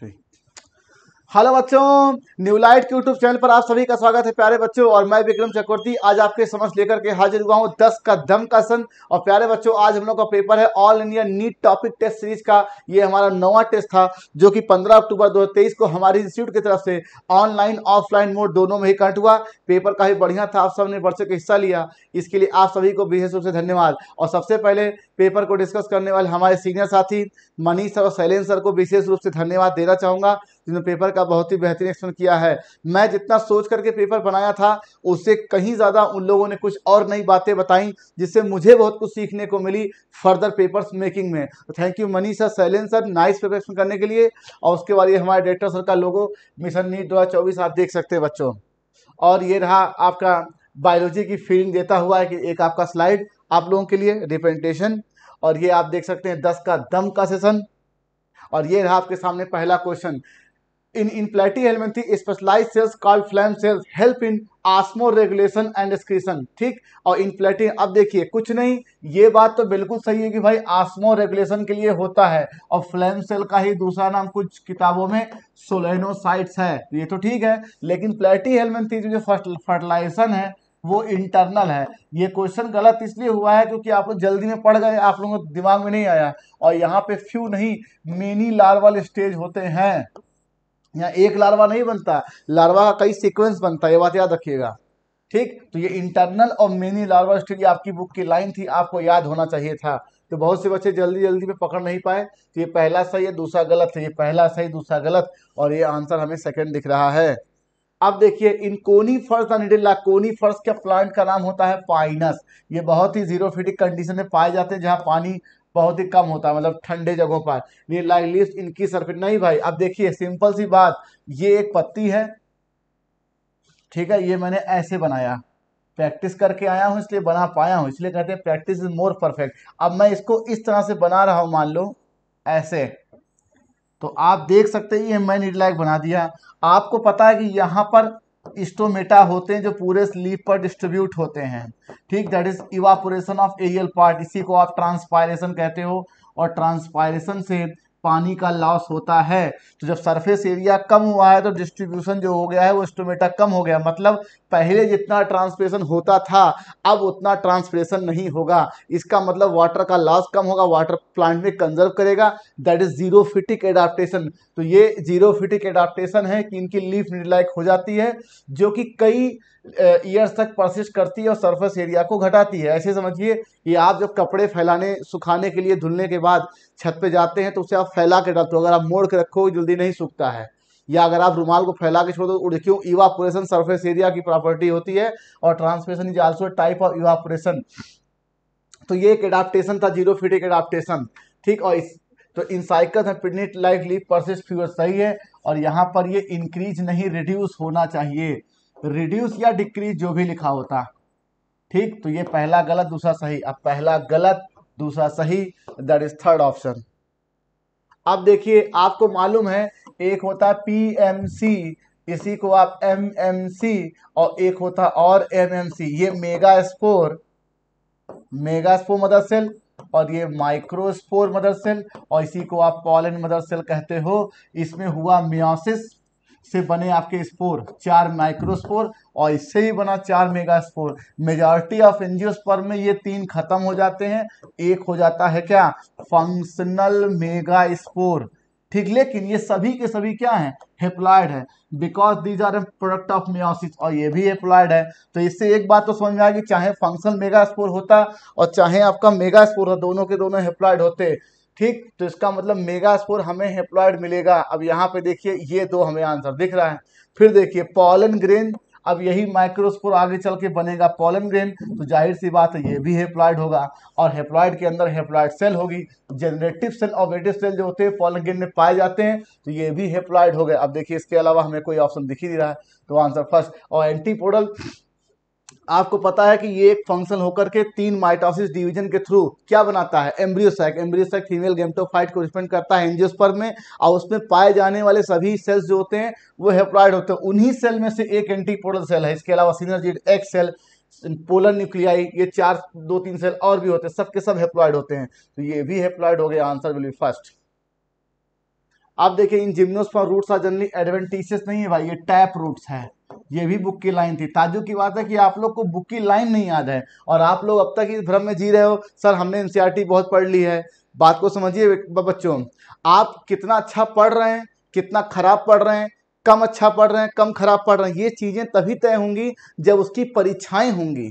Sim. Hello बच्चों new light के YouTube channel पर आप सभी का स्वागत है प्यारे बच्चों और मैं विक्रम चक्रवर्ती आज आपके समझ लेकर के हाजिर हुआ हूँ दस का दम का सन और प्यारे बच्चों आज हम लोग का पेपर है all India NEET topic test series का ये हमारा नवा टेस्ट था जो कि 15 अक्टूबर 2023 को हमारे इंस्टीट्यूट की तरफ से ऑनलाइन ऑफलाइन मोड दोनों में ही कंट हुआ पेपर काफ़ी बढ़िया था आप सबने बढ़ का हिस्सा लिया इसके लिए आप सभी को विशेष रूप से धन्यवाद और सबसे पहले पेपर को डिस्कस करने वाले हमारे सीनियर साथी मनीष और शैलेन सर को विशेष रूप से धन्यवाद देना चाहूँगा जिन्होंने पेपर का बहुत ही बेहतरीन एक्सप्लेन किया है मैं जितना सोच करके पेपर बनाया था उससे कहीं ज़्यादा उन लोगों ने कुछ और नई बातें बताई जिससे मुझे बहुत कुछ सीखने को मिली फर्दर पेपर मेकिंग में तो थैंक यू मनीष सर सैलेन सर नाइस पेपर एक्सप्लेन करने के लिए और उसके बाद ये हमारे डायरेक्टर सर का लोगो मिशन नीट दो आप देख सकते हैं बच्चों और ये रहा आपका बायोलॉजी की फीलिंग देता हुआ है कि एक आपका स्लाइड आप लोगों के लिए रिप्रेजेंटेशन और ये आप देख सकते हैं दस का दम का सेशन और ये रहा आपके सामने पहला question in in inflammatory element specialize cells call flame cells help in osmoregulation and excretion ठीक और इन प्लेटी अब देखिए कुछ नहीं ये बात तो बिल्कुल सही है कि भाई आसमो रेगुलेशन के लिए होता है और फ्लैम सेल का ही दूसरा नाम कुछ किताबों में सोलेनोसाइट्स है ये तो ठीक है लेकिन प्लेटी हेलमेंथी जो फर्टिलाइजेशन है वो इंटरनल है ये क्वेश्चन गलत इसलिए हुआ है क्योंकि आप लोग जल्दी में पढ़ गए आप लोगों को दिमाग में नहीं आया और यहाँ पे फ्यू नहीं मेनी लार्वल स्टेज होते हैं यहाँ एक लार्वा नहीं बनता लार्वा का कई सीक्वेंस बनता है ये बात याद रखिएगा ठीक तो ये इंटरनल और मिनी लार्वा स्टेज आपकी बुक की लाइन थी आपको याद होना चाहिए था तो बहुत से बच्चे जल्दी जल्दी में पकड़ नहीं पाए तो ये पहला सही है दूसरा गलत है ये पहला सही दूसरा गलत और ये आंसर हमें सेकेंड दिख रहा है अब देखिए इन कोनी फर्स अनिडिला कोनी फर्स के प्लांट का नाम होता है पाइनस ये बहुत ही जीरो फिटिक कंडीशन में पाए जाते हैं जहाँ पानी बहुत ही कम होता है मतलब ठंडे जगहों पर ये लाइलिस्ट इनकी सरफेस नहीं भाई अब देखिए सिंपल सी बात ये एक पत्ती है ठीक है ये मैंने ऐसे बनाया प्रैक्टिस करके आया हूँ इसलिए बना पाया हूँ इसलिए कहते हैं प्रैक्टिस इज मोर परफेक्ट अब मैं इसको इस तरह से बना रहा हूँ मान लो ऐसे तो आप देख सकते हैं ये मैंने लाइक बना दिया आपको पता है कि यहाँ पर स्टोमेटा होते हैं जो पूरे स्लीप पर डिस्ट्रीब्यूट होते हैं ठीक that is evaporation of aerial part इसी को आप ट्रांसपायरेशन कहते हो और ट्रांसपायरेशन से पानी का लॉस होता है तो जब सरफेस एरिया कम हुआ है तो डिस्ट्रीब्यूशन जो हो गया है वो स्टोमेटा कम हो गया मतलब पहले जितना ट्रांसप्रेशन होता था अब उतना ट्रांसप्रेशन नहीं होगा इसका मतलब वाटर का लॉस कम होगा वाटर प्लांट में कंजर्व करेगा that is xerophytic adaptation तो ये जीरो फिटिक एडाप्टेशन है कि इनकी लीफ निर्लायक हो जाती है जो कि कई ईयर्स तक परसिस्ट करती है और सरफेस एरिया को घटाती है ऐसे समझिए कि आप जब कपड़े फैलाने सुखाने के लिए धुलने के बाद छत पे जाते हैं तो उसे आप फैला के डालते हो अगर आप मोड़ के रखो जल्दी नहीं सूखता है या अगर आप रुमाल को फैला के छोड़ दो तो क्यों इवापोरेशन सरफेस एरिया की प्रॉपर्टी होती है और transmission is also type of evaporation तो ये एक एडाप्टेशन था जीरो फिटिक एडाप्टेशन ठीक और इस तो इन साइकिल में पिडनेट लाइफ लीव परसिस्ट फ्यूअर सही है और यहाँ पर ये इंक्रीज नहीं रिड्यूस होना चाहिए रिड्यूस या डिक्रीज जो भी लिखा होता ठीक तो ये पहला गलत दूसरा सही अब पहला गलत दूसरा सही दैट इज थर्ड ऑप्शन अब देखिए आपको मालूम है एक होता है पीएमसी इसी को आप एमएमसी और एक होता और एमएमसी ये megaspore megaspore mother cell और ये माइक्रोस्पोर मदर सेल और इसी को आप पॉलन मदर सेल कहते हो इसमें हुआ मियोसिस से बने आपके स्पोर चार माइक्रोस्पोर और इससे ही बना चार megaspore majority of angiosperm में ये तीन खत्म हो जाते हैं एक हो जाता है क्या फंक्शनल मेगा स्पोर ठीक लेकिन ये सभी के सभी क्या हैं हेप्लाइड है because these are product of meiosis और ये भी हेप्लाइड है तो इससे एक बात तो समझ में आएगी चाहे फंक्शन मेगा स्पोर होता और चाहे आपका मेगा स्पोर होता दोनों के दोनों हेप्लाइड होते ठीक तो इसका मतलब मेगा स्पोर हमें हेप्लॉयड मिलेगा अब यहाँ पे देखिए ये दो हमें आंसर दिख रहा है फिर देखिए पॉलन ग्रेन अब यही माइक्रोस्पोर आगे चल के बनेगा पॉलन ग्रेन तो जाहिर सी बात है ये भी हेप्लॉयड होगा और हेप्लॉयड के अंदर हेप्लॉयड सेल होगी जनरेटिव सेल और वेटिव सेल जो होते हैं पॉलन ग्रेन में पाए जाते हैं तो ये भी हेप्लॉयड हो गए अब देखिए इसके अलावा हमें कोई ऑप्शन दिख ही नहीं रहा है तो आंसर फर्स्ट और एंटीपोडल आपको पता है कि ये एक फंक्शन होकर के तीन माइटोसिस डिवीजन के थ्रू क्या बनाता है एम्ब्रियोसैक एम्ब्रियोसैक फीमेल गेमटोफाइट को कोरिस्पेंड करता है एंजियोस्पर्म में और उसमें पाए जाने वाले सभी सेल्स जो होते हैं वो हेप्लॉइड होते हैं उन्हीं सेल में से एक एंटीपोडल सेल है इसके अलावा सीनर्जी एक्स सेल पोलर न्यूक्लियाई ये चार दो तीन सेल और भी होते हैं सब के सब हेप्लॉइड होते हैं तो ये भी हेप्लॉइड हो गया आंसर विल बी फर्स्ट आप देखिए in gymnosperm roots are generally adventitious नहीं है भाई ये टैप रूट्स है ये भी बुक की लाइन थी ताजु की बात है कि आप लोग को बुक की लाइन नहीं याद है और आप लोग अब तक इस भ्रम में जी रहे हो सर हमने एन बहुत पढ़ ली है बात को समझिए बच्चों आप कितना अच्छा पढ़ रहे हैं कितना खराब पढ़ रहे हैं कम अच्छा पढ़ रहे हैं कम खराब पढ़ रहे हैं ये चीज़ें तभी तय होंगी जब उसकी परीक्षाएं होंगी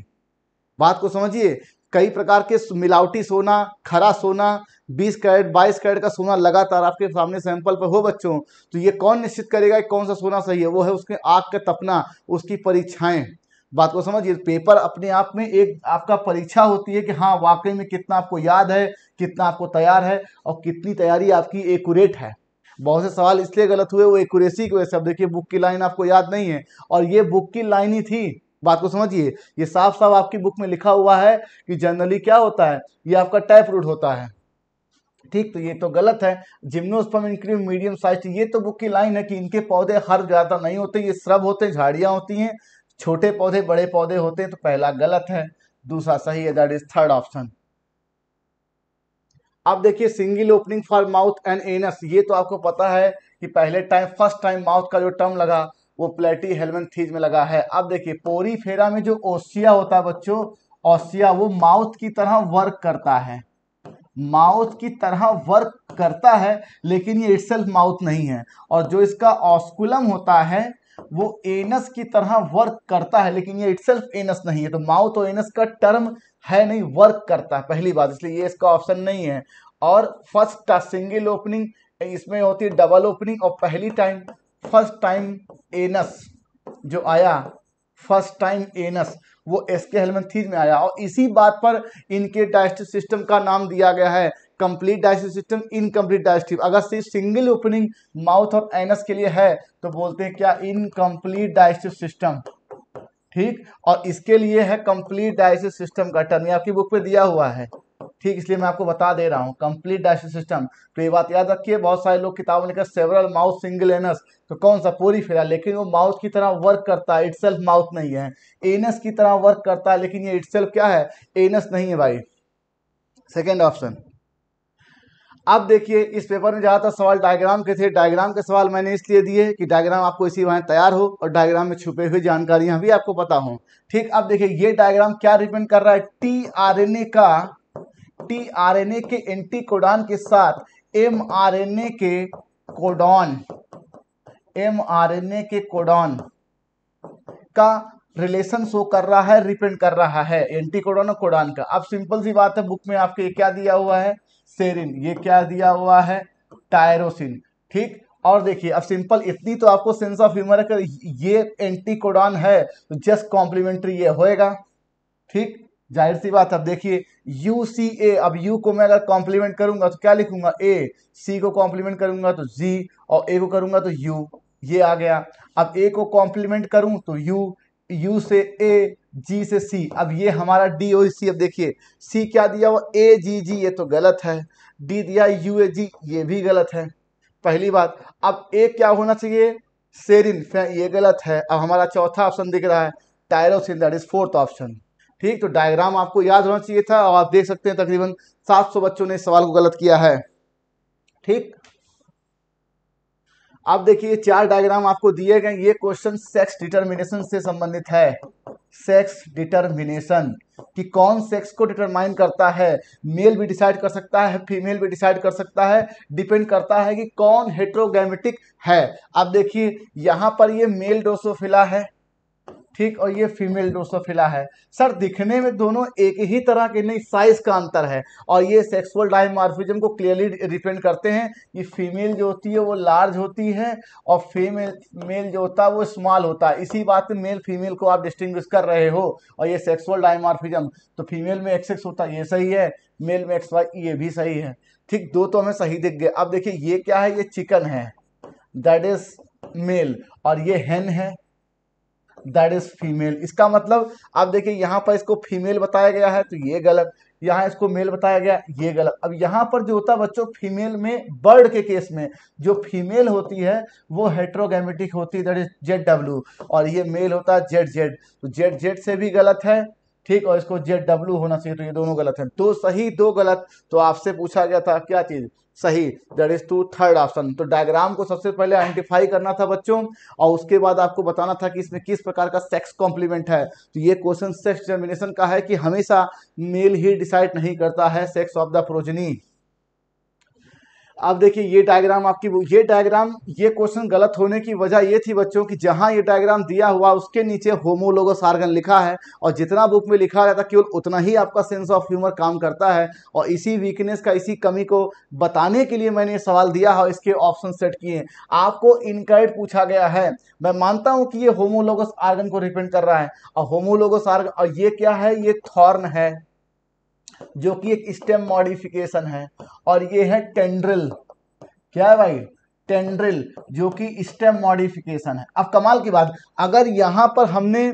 बात को समझिए कई प्रकार के मिलावटी सोना खरा सोना बीस कैरेट बाईस कैरेट का सोना लगातार आपके सामने सैंपल पर हो बच्चों तो ये कौन निश्चित करेगा कौन सा सोना सही है वो है उसके आग का तपना उसकी परीक्षाएं बात को समझिए पेपर अपने आप में एक आपका परीक्षा होती है कि हाँ वाकई में कितना आपको याद है कितना आपको तैयार है और कितनी तैयारी आपकी एकूरेट है बहुत से सवाल इसलिए गलत हुए वो एकूरेसी की वजह से अब देखिए बुक की लाइन आपको याद नहीं है और ये बुक की लाइन ही थी बात को समझिए ये साफ साफ आपकी बुक में लिखा हुआ है कि जनरली क्या होता है ये आपका टाइप रूट होता है ठीक तो ये तो गलत है जिम्नोस्पम इनक्रीम मीडियम साइज ये तो बुक की लाइन है कि इनके पौधे हर ज्यादा नहीं होते ये श्रब होते झाड़ियां होती हैं छोटे पौधे बड़े पौधे होते हैं तो पहला गलत है दूसरा सही है दैट इज थर्ड ऑप्शन अब देखिए single opening for mouth and anus ये तो आपको पता है कि पहले टाइम फर्स्ट टाइम माउथ का जो टर्म लगा वो प्लेटी हेलमेन थीज में लगा है अब देखिए पोरी फेरा में जो ओसिया होता है बच्चों ओसिया वो माउथ की तरह वर्क करता है माउथ की तरह वर्क करता है लेकिन ये इट्सल्फ माउथ नहीं है और जो इसका ऑस्कुलम होता है वो एनस की तरह वर्क करता है लेकिन ये इट्सल्फ एनस नहीं है तो माउथ और एनस का टर्म है नहीं वर्क करता है पहली बात इसलिए ये इसका ऑप्शन नहीं है और फर्स्ट सिंगल ओपनिंग इसमें होती है डबल ओपनिंग और पहली टाइम फर्स्ट टाइम एनस जो आया फर्स्ट टाइम एनस वो एस के थीज में आया और इसी बात पर इनके डाइजेस्टिव सिस्टम का नाम दिया गया है complete digestive system incomplete digestive अगर सिर्फ सिंगल ओपनिंग माउथ और एनस के लिए है तो बोलते हैं क्या इनकम्प्लीट डाइजेस्टिव सिस्टम ठीक और इसके लिए है कंप्लीट डाइजेस्टिव सिस्टम का टर्म आपकी बुक पे दिया हुआ है ठीक इसलिए मैं आपको बता दे रहा हूँ कंप्लीट डाइजेशन सिस्टम तो ये बात याद रखिए बहुत सारे लोग किताब में लिखा सेवरल माउथ सिंगल एनस तो कौन सा पूरी फैला लेकिन वो माउथ की तरह वर्क करता है इट माउथ नहीं है एनस की तरह वर्क करता है लेकिन ये इट क्या है एनस नहीं है भाई सेकेंड ऑप्शन अब देखिए इस पेपर में ज़्यादातर सवाल डायग्राम के थे डायग्राम के सवाल मैंने इसलिए दिए कि डायग्राम आपको इसी वहाँ तैयार हो और डायग्राम में छुपे हुए जानकारियाँ भी आपको पता हो ठीक अब देखिए ये डायग्राम क्या रिप्रेजेंट कर रहा है टी आर एन ए का ए के एंटी कोडॉन के साथ एम आर एन ए के codon M R N A के कोडॉन का रिलेशन शो कर रहा है रिप्रिंट कर रहा है एंटीकोडॉन और कोडॉन का अब सिंपल सी बात है बुक में आपके ये क्या दिया हुआ है सेरिन ये क्या दिया हुआ है टायरोसिन ठीक और देखिए अब सिंपल इतनी तो आपको सेंस ऑफ ह्यूमर अगर ये एंटीकोडॉन है तो जस्ट कॉम्प्लीमेंट्री ये होएगा ठीक जाहिर सी बात अब देखिए यू सी ए अब यू को मैं अगर कॉम्प्लीमेंट करूंगा तो क्या लिखूंगा ए सी को कॉम्प्लीमेंट करूंगा तो जी और ए को करूंगा तो यू ये आ गया अब ए को कॉम्प्लीमेंट करूं तो यू यू से ए जी से सी अब ये हमारा डी ओ सी अब देखिए सी क्या दिया वो ए जी जी ये तो गलत है डी दिया यू ए जी ये भी गलत है पहली बात अब ए क्या होना चाहिए सेरिन ये गलत है अब हमारा चौथा ऑप्शन दिख रहा है tyrosine that is fourth option ठीक तो डायग्राम आपको याद होना चाहिए था और आप देख सकते हैं तकरीबन 700 बच्चों ने सवाल को गलत किया है ठीक आप देखिए चार डायग्राम आपको दिए गए ये क्वेश्चन सेक्स डिटर्मिनेशन से संबंधित है सेक्स डिटर्मिनेशन कि कौन सेक्स को डिटरमाइन करता है मेल भी डिसाइड कर सकता है फीमेल भी डिसाइड कर सकता है डिपेंड करता है कि कौन हेट्रोगेमेटिक है अब देखिए यहां पर ये मेल डोसोफिला है ठीक और ये फीमेल ड्रोसोफिला है सर दिखने में दोनों एक ही तरह के नहीं साइज का अंतर है और ये सेक्सुअल डायमार्फिज्म को क्लियरली डिपेंड करते हैं कि फीमेल जो होती है वो लार्ज होती है और फीमेल मेल जो होता है वो स्मॉल होता है इसी बात में मेल फीमेल को आप डिस्टिंग कर रहे हो और ये सेक्सुअल डायमार्फिजम तो फीमेल में एक्सेक्स होता है ये सही है मेल में एक्स वाई ये भी सही है ठीक दो तो हमें सही दिख गए अब देखिए ये क्या है ये चिकन है दैट इज मेल और ये हेन है दैट इज फीमेल इसका मतलब आप देखिए यहाँ पर इसको फीमेल बताया गया है तो ये गलत यहाँ इसको मेल बताया गया ये गलत अब यहाँ पर जो होता है बच्चों फीमेल में बर्ड के केस में जो फीमेल होती है वो हेट्रोगेमेटिक होती है दैट इज जेड डब्ल्यू और ये मेल होता है जेड जेड तो जेड जेड से भी गलत है ठीक और इसको जेड डब्ल्यू होना चाहिए तो ये दोनों गलत है दो तो सही दो गलत तो आपसे पूछा गया था क्या चीज़ सही that is two third option तो डायग्राम को सबसे पहले आइडेंटिफाई करना था बच्चों और उसके बाद आपको बताना था कि इसमें किस प्रकार का सेक्स कॉम्प्लीमेंट है तो ये क्वेश्चन सेक्स डिटर्मिनेशन का है कि हमेशा मेल ही डिसाइड नहीं करता है सेक्स ऑफ द प्रोजनी आप देखिए ये डायग्राम आपकी ये डायग्राम ये क्वेश्चन गलत होने की वजह ये थी बच्चों कि जहां ये डायग्राम दिया हुआ उसके नीचे होमोलोगो आर्गन लिखा है और जितना बुक में लिखा रहता केवल उतना ही आपका सेंस ऑफ ह्यूमर काम करता है और इसी वीकनेस का इसी कमी को बताने के लिए मैंने ये सवाल दिया है इसके ऑप्शन सेट किए हैं आपको इनकाइट पूछा गया है मैं मानता हूँ कि ये होमोलोगो आर्गन को रिप्रेंट कर रहा है और होमोलोगो आर्गन और ये क्या है ये थॉर्न है जो कि एक स्टेम मॉडिफिकेशन है और ये है टेंड्रिल क्या है भाई टेंड्रिल जो कि स्टेम मॉडिफिकेशन है अब कमाल की बात अगर यहाँ पर हमने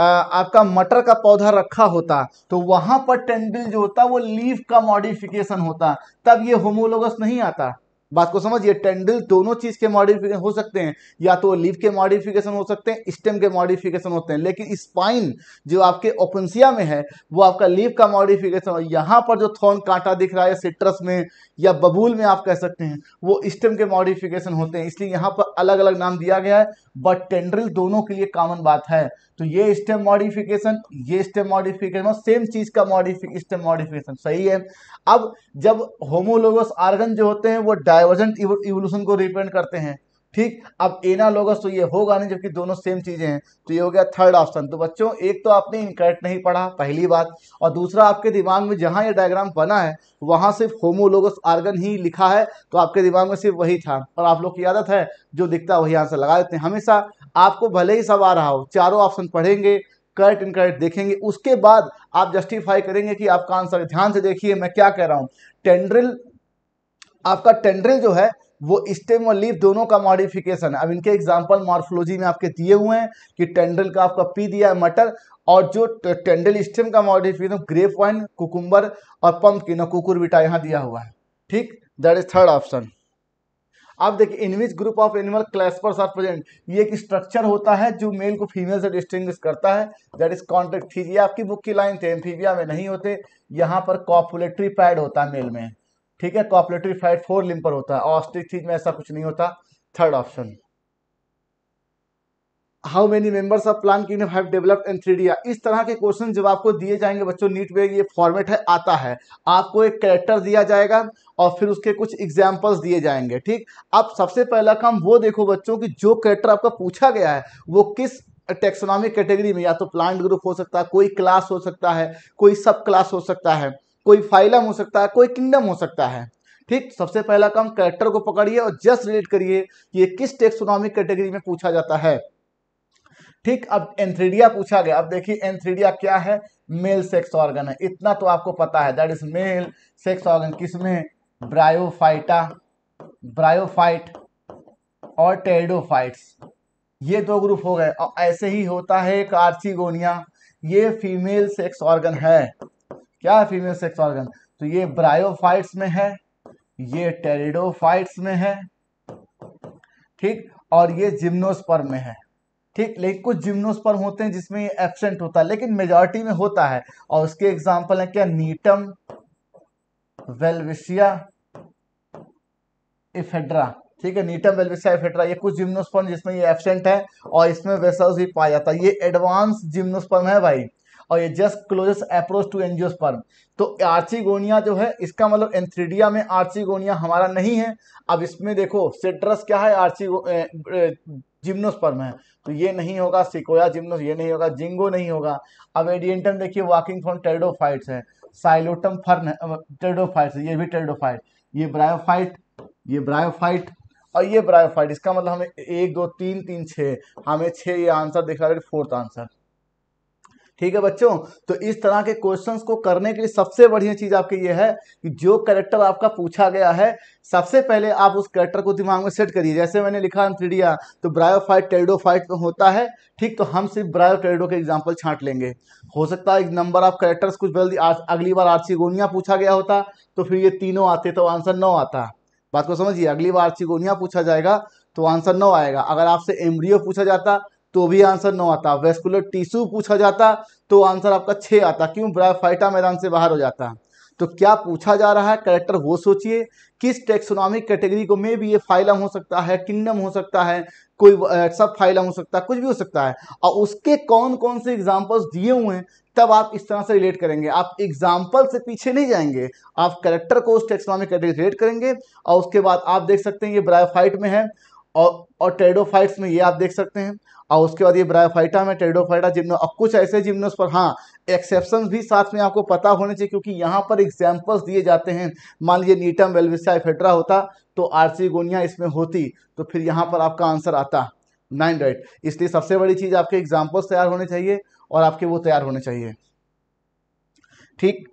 आ, आपका मटर का पौधा रखा होता तो वहाँ पर टेंड्रिल जो होता वो लीफ का मॉडिफिकेशन होता तब ये होमोलोगस नहीं आता बात को समझिए टेंडल दोनों चीज के मॉडिफिकेशन हो सकते हैं या तो लीव के मॉडिफिकेशन हो सकते हैं स्टेम के मॉडिफिकेशन होते हैं लेकिन स्पाइन जो आपके ओपनसिया में है वो आपका लीव का मॉडिफिकेशन और यहाँ पर जो थॉर्न कांटा दिख रहा है सिट्रस में या बबूल में आप कह सकते हैं वो स्टेम के मॉडिफिकेशन होते हैं इसलिए यहाँ पर अलग अलग नाम दिया गया है बट टेंड्रिल दोनों के लिए कॉमन बात है तो ये स्टेम मॉडिफिकेशन ये स्टेम मॉडिफिकेशन और सेम चीज का मॉडिफिक स्टेम मॉडिफिकेशन सही है अब जब होमोलोगस आर्गन जो होते हैं वो डाइवर्जेंट इवोल्यूशन को रिप्रेजेंट करते हैं ठीक अब एनालोगस तो ये होगा नहीं जबकि दोनों सेम चीजें हैं तो ये हो गया थर्ड ऑप्शन तो बच्चों एक तो आपने इनकरेक्ट नहीं पढ़ा पहली बात और दूसरा आपके दिमाग में जहां ये डायग्राम बना है वहां सिर्फ होमोलोगस आर्गन ही लिखा है तो आपके दिमाग में सिर्फ वही था और आप लोग की आदत है जो दिखता है वही आंसर लगा देते हैं हमेशा आपको भले ही सब आ रहा हो चारों ऑप्शन पढ़ेंगे करेक्ट इनकरेक्ट देखेंगे उसके बाद आप जस्टिफाई करेंगे कि आपका आंसर ध्यान से देखिए मैं क्या कह रहा हूँ टेंड्रिल आपका टेंड्रिल जो है वो स्टेम और लीफ दोनों का मॉडिफिकेशन है अब इनके एग्जाम्पल मॉर्फोलॉजी में आपके दिए हुए हैं कि टेंडल का आपका पी दिया है मटर और जो टेंडल स्टेम का मॉडिफिकेशन ग्रेप वाइन कुकुम्बर और पम्पकिन और बिटा यहाँ दिया हुआ है ठीक दैट इज थर्ड ऑप्शन आप देखिए in which group of animal claspers are present ये एक स्ट्रक्चर होता है जो मेल को फीमेल से डिस्टिंग करता है दैट इज कॉन्ट्रेक्ट थीजिए आपकी बुक की लाइन थे एम्फीबिया में नहीं होते यहाँ पर कॉपुलेटरी पैड होता है मेल में ठीक है कॉपलेटरी फ्लाइट फोर लिम पर होता है ऑस्टिक ऑस्ट्रिक में ऐसा कुछ नहीं होता third option how many members of plant kingdom have developed in three इस तरह के क्वेश्चन जब आपको दिए जाएंगे बच्चों नीट में ये फॉर्मेट है आता है आपको एक कैरेक्टर दिया जाएगा और फिर उसके कुछ एग्जाम्पल्स दिए जाएंगे ठीक अब सबसे पहला काम वो देखो बच्चों कि जो कैरेक्टर आपका पूछा गया है वो किस टेक्सोनॉमिक कैटेगरी में या तो प्लांट ग्रुप हो सकता है कोई क्लास हो सकता है कोई सब क्लास हो सकता है कोई फाइलम हो सकता है कोई किंगडम हो सकता है ठीक सबसे पहला काम कैरेक्टर को पकड़िए और जस्ट रिलेट करिए कि ये किस टेक्सोनॉमिक कैटेगरी में पूछा जाता है ठीक अब एंथ्रीडिया पूछा गया अब देखिए एंथ्रीडिया क्या है मेल सेक्स ऑर्गन है इतना तो आपको पता है that is male sex organ किसमें ब्रायोफाइटा ब्रायोफाइट और टेरिडोफाइट्स ये दो ग्रुप हो गए और ऐसे ही होता है कार्सिगोनिया ये फीमेल सेक्स ऑर्गन है क्या है फीमेल सेक्स ऑर्गन तो ये ब्रायोफाइट्स में है ये टेरिडोफाइट्स में है ठीक और ये जिम्नोस्पर्म में है ठीक लेकिन कुछ जिम्नोस्पर्म होते हैं जिसमें एबसेंट होता है लेकिन मेजॉरिटी में होता है और उसके एग्जाम्पल है क्या नीटम वेलविशिया इफेड्रा ठीक है नीटम वेलविशिया इफेड्रा ये कुछ जिम्नोस्पर्म जिसमें ये एबसेंट है और इसमें वेसल्स भी पाया जाता है ये एडवांस जिम्नोस्पर्म है भाई और ये just closest approach to angiosperm तो आर्चिगोनिया जो है इसका मतलब एंथ्रीडिया में आर्चिगोनिया हमारा नहीं है अब इसमें देखो सिट्रस क्या है आर्चिगो जिम्नोस्पर्म है तो ये नहीं होगा सिकोया जिम्नोस ये नहीं होगा जिंगो नहीं होगा अब एडियंटम देखिए वॉकिंग फ्रॉम टेरिडोफाइट्स है साइलोटम फर्न टेरिडोफाइट्स ये भी टेरिडोफाइट ये ब्रायोफाइट ये ब्रायोफाइट और ये ब्रायोफाइट इसका मतलब हमें एक दो तीन तीन छः हमें छः ये आंसर दिखा रहे फोर्थ आंसर ठीक है बच्चों तो इस तरह के क्वेश्चंस को करने के लिए सबसे बढ़िया चीज़ आपकी ये है कि जो करेक्टर आपका पूछा गया है सबसे पहले आप उस करेक्टर को दिमाग में सेट करिए जैसे मैंने लिखा एंथ्रीडिया तो ब्रायोफाइट टेरिडोफाइट में होता है ठीक तो हम सिर्फ ब्रायो टेरिडो के एग्जाम्पल छांट लेंगे हो सकता है नंबर ऑफ करेक्टर्स कुछ बदल अगली बार आर्सिगोनिया पूछा गया होता तो फिर ये तीनों आते तो आंसर नौ आता बात को समझिए अगली बार आर्सिगोनिया पूछा जाएगा तो आंसर नौ आएगा अगर आपसे एमरियो पूछा जाता तो भी आंसर नौ आता वेस्कुलर टिश्यू पूछा जाता तो आंसर आपका छः आता क्यों ब्रायफाइटा मैदान से बाहर हो जाता तो क्या पूछा जा रहा है करेक्टर वो सोचिए किस टेक्सोनॉमिक कैटेगरी को मे भी ये फाइलम हो सकता है किंगडम हो सकता है कोई सब फाइलम हो सकता है कुछ भी हो सकता है और उसके कौन कौन से एग्जाम्पल्स दिए हुए हैं तब आप इस तरह से रिलेट करेंगे आप एग्जाम्पल से पीछे नहीं जाएंगे आप करेक्टर को उस टेक्सोनॉमिक कैटेगरी रिलेट करेंगे और उसके बाद आप देख सकते हैं ये ब्रायोफाइट में है और और टेडोफाइट्स में ये आप देख सकते हैं और उसके बाद ये ब्रायोफाइटा में टेडोफाइटा जिम्नो अब कुछ ऐसे जिम्नोस पर हाँ एक्सेप्शन भी साथ में आपको पता होने चाहिए क्योंकि यहाँ पर एग्जाम्पल्स दिए जाते हैं मान लीजिए नीटम वेलविसिया होता तो आर्सिगोनिया इसमें होती तो फिर यहाँ पर आपका आंसर आता नाइन राइट इसलिए सबसे बड़ी चीज़ आपके एग्जाम्पल्स तैयार होने चाहिए और आपके वो तैयार होने चाहिए ठीक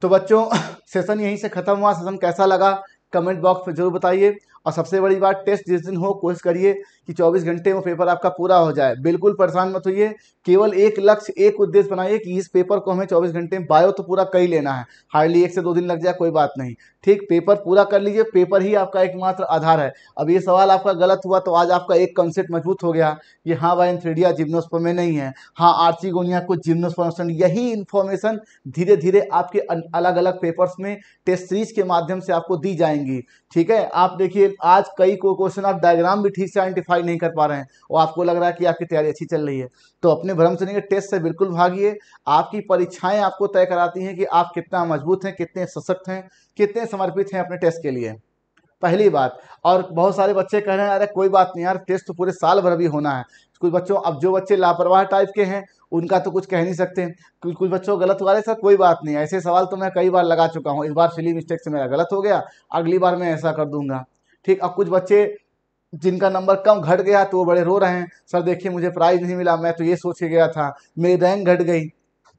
तो बच्चों सेशन यहीं से ख़त्म हुआ सेशन कैसा लगा कमेंट बॉक्स में जरूर बताइए और सबसे बड़ी बात टेस्ट जिस दिन हो कोशिश करिए कि 24 घंटे में पेपर आपका पूरा हो जाए बिल्कुल परेशान मत होइए केवल एक लक्ष्य एक उद्देश्य बनाइए कि इस पेपर को हमें 24 घंटे में बायो तो पूरा कर ही लेना है हार्डली एक से दो दिन लग जाए कोई बात नहीं ठीक पेपर पूरा कर लीजिए पेपर ही आपका एकमात्र आधार है अब ये सवाल आपका गलत हुआ तो आज आपका एक कंसेप्ट मजबूत हो गया कि हाँ भाई थ्रीडिया जिम्नोस्पर में नहीं है हाँ गोनिया को जिम्नोस्पर यही इन्फॉर्मेशन धीरे धीरे आपके अलग अलग पेपर्स में टेस्ट सीरीज के माध्यम से आपको दी जाएंगी ठीक है आप देखिए आज कई को क्वेश्चन आप डायग्राम भी ठीक से आइडेंटिफाई क्वालिफाई नहीं कर पा रहे हैं और आपको लग रहा है कि आपकी तैयारी अच्छी चल रही है तो अपने भ्रम से नहीं टेस्ट से बिल्कुल भागिए आपकी परीक्षाएं आपको तय कराती हैं कि आप कितना मजबूत हैं कितने सशक्त हैं कितने समर्पित हैं अपने टेस्ट के लिए पहली बात और बहुत सारे बच्चे कह रहे हैं अरे कोई बात नहीं यार टेस्ट तो पूरे साल भर भी होना है कुछ बच्चों अब जो बच्चे लापरवाह टाइप के हैं उनका तो कुछ कह नहीं सकते कुछ कुछ बच्चों गलत हुआ सर कोई बात नहीं ऐसे सवाल तो मैं कई बार लगा चुका हूँ इस बार सिली मिस्टेक से मेरा गलत हो गया अगली बार मैं ऐसा कर दूंगा ठीक अब कुछ बच्चे जिनका नंबर कम घट गया तो वो बड़े रो रहे हैं सर देखिए मुझे प्राइज़ नहीं मिला मैं तो ये सोच के गया था मेरी रैंक घट गई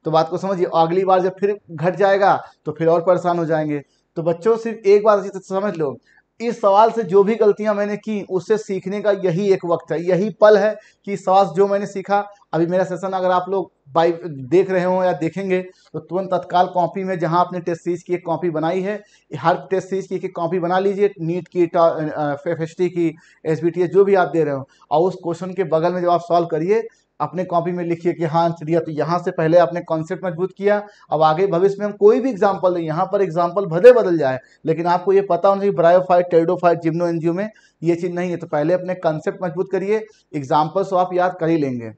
तो बात को समझिए अगली बार जब फिर घट जाएगा तो फिर और परेशान हो जाएंगे तो बच्चों सिर्फ एक बार समझ लो इस सवाल से जो भी गलतियां मैंने की उससे सीखने का यही एक वक्त है यही पल है कि इस सवाल जो मैंने सीखा अभी मेरा सेशन अगर आप लोग बाई देख रहे हो या देखेंगे तो तुरंत तत्काल कॉपी में जहां आपने टेस्ट सीरीज की एक कॉपी बनाई है हर टेस्ट सीरीज की एक कॉपी बना लीजिए नीट की एफ की एस जो भी आप दे रहे हो और उस क्वेश्चन के बगल में जब आप सॉल्व करिए अपने कॉपी में लिखिए कि हाँ आंसर दिया तो यहाँ से पहले आपने कॉन्सेप्ट मजबूत किया अब आगे भविष्य में हम कोई भी एग्जाम्पल दें यहाँ पर एग्जाम्पल भले बदल जाए लेकिन आपको ये पता होना चाहिए ब्रायोफाइट टेरिडोफाइट जिम्नो एनजीओ में ये चीज़ नहीं है तो पहले अपने कॉन्सेप्ट मजबूत करिए एग्जाम्पल्स तो आप याद कर ही लेंगे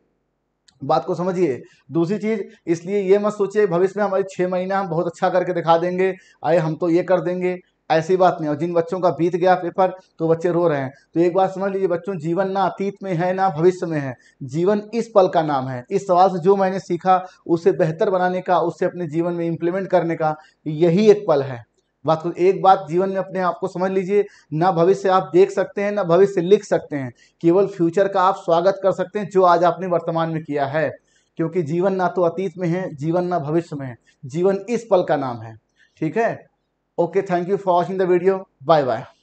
बात को समझिए दूसरी चीज़ इसलिए ये मत सोचिए भविष्य में हमारे छः महीना हम बहुत अच्छा करके दिखा देंगे आए हम तो ये कर देंगे ऐसी बात नहीं और जिन बच्चों का बीत गया पेपर तो बच्चे रो रहे हैं तो एक बात समझ लीजिए बच्चों जीवन ना अतीत में है ना भविष्य में है जीवन इस पल का नाम है इस सवाल से जो मैंने सीखा उसे बेहतर बनाने का उसे अपने जीवन में इम्प्लीमेंट करने का यही एक पल है बात को एक बात जीवन में अपने आप को समझ लीजिए ना भविष्य आप देख सकते हैं ना भविष्य लिख सकते हैं केवल फ्यूचर का आप स्वागत कर सकते हैं जो आज आपने वर्तमान में किया है क्योंकि जीवन ना तो अतीत में है जीवन ना भविष्य में है जीवन इस पल का नाम है ठीक है Okay, thank you for watching the video. Bye bye.